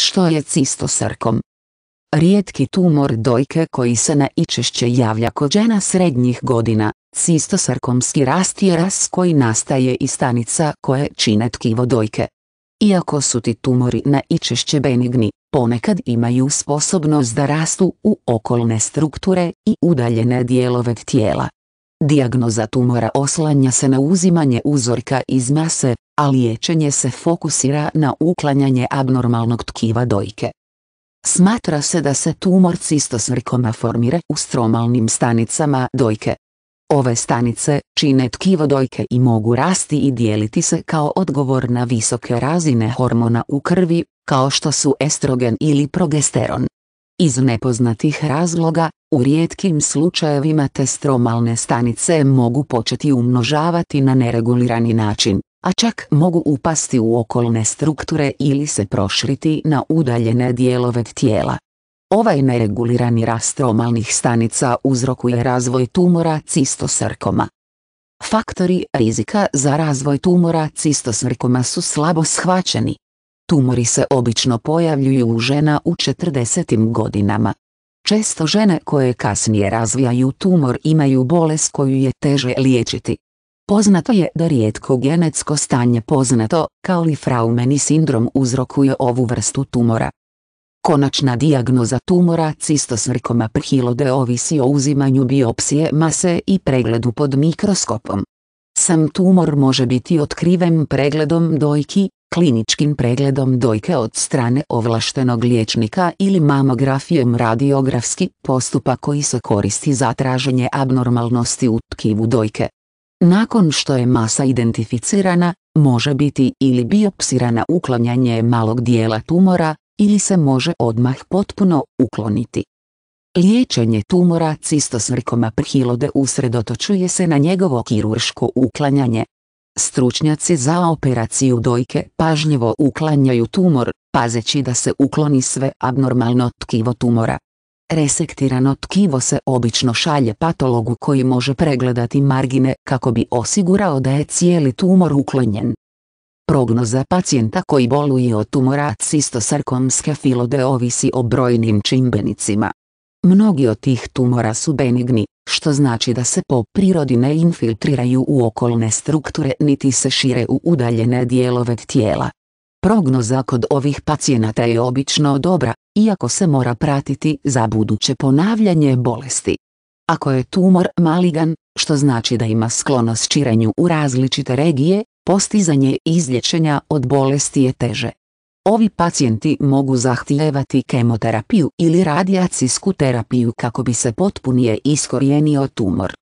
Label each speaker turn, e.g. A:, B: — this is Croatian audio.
A: Što je cistosarkom? Rijetki tumor dojke koji se najčešće javlja kod žena srednjih godina, cistosarkomski rast je ras koji nastaje iz stanica koje čine tkivo dojke. Iako su ti tumori najčešće benigni, ponekad imaju sposobnost da rastu u okolne strukture i udaljene dijelove tijela. Diagnoza tumora oslanja se na uzimanje uzorka iz mase, a liječenje se fokusira na uklanjanje abnormalnog tkiva dojke. Smatra se da se tumor cistosvrkoma formira u stromalnim stanicama dojke. Ove stanice čine tkivo dojke i mogu rasti i dijeliti se kao odgovor na visoke razine hormona u krvi, kao što su estrogen ili progesteron. Iz nepoznatih razloga, u rijetkim slučajevima te stromalne stanice mogu početi umnožavati na neregulirani način, a čak mogu upasti u okolne strukture ili se proširiti na udaljene dijelove tijela. Ovaj neregulirani rast stromalnih stanica uzrokuje razvoj tumora cistosrkoma. Faktori rizika za razvoj tumora cistosrkoma su slabo shvaćeni, Tumori se obično pojavljuju u žena u 40. godinama. Često žene koje kasnije razvijaju tumor imaju bolest koju je teže liječiti. Poznato je da rijetko genetsko stanje poznato, kao li Fraumeni sindrom uzrokuje ovu vrstu tumora. Konačna dijagnoza tumora cistosvrkoma prhilode ovisi o uzimanju biopsije mase i pregledu pod mikroskopom. Sam tumor može biti otkriven pregledom dojki, kliničkim pregledom dojke od strane ovlaštenog liječnika ili mamografijom radiografski postupak koji se koristi za traženje abnormalnosti u tkivu dojke. Nakon što je masa identificirana, može biti ili biopsirana uklanjanje malog dijela tumora, ili se može odmah potpuno ukloniti. Liječenje tumora cistosvrkoma prhilode usredotočuje se na njegovo kirurško uklanjanje, Stručnjaci za operaciju dojke pažljivo uklanjaju tumor, pazeći da se ukloni sve abnormalno tkivo tumora. Resektirano tkivo se obično šalje patologu koji može pregledati margine kako bi osigurao da je cijeli tumor uklonjen. Prognoza pacijenta koji boluje od tumora cistosarkomske filode ovisi o brojnim čimbenicima, Mnogi od tih tumora su benigni, što znači da se po prirodi ne infiltriraju u okolne strukture niti se šire u udaljene dijelove tijela. Prognoza kod ovih pacijenata je obično dobra, iako se mora pratiti za buduće ponavljanje bolesti. Ako je tumor maligan, što znači da ima sklonost širenju u različite regije, postizanje izlječenja od bolesti je teže. Ovi pacijenti mogu zahtijevati kemoterapiju ili radijacijsku terapiju kako bi se potpunije iskorijenio tumor.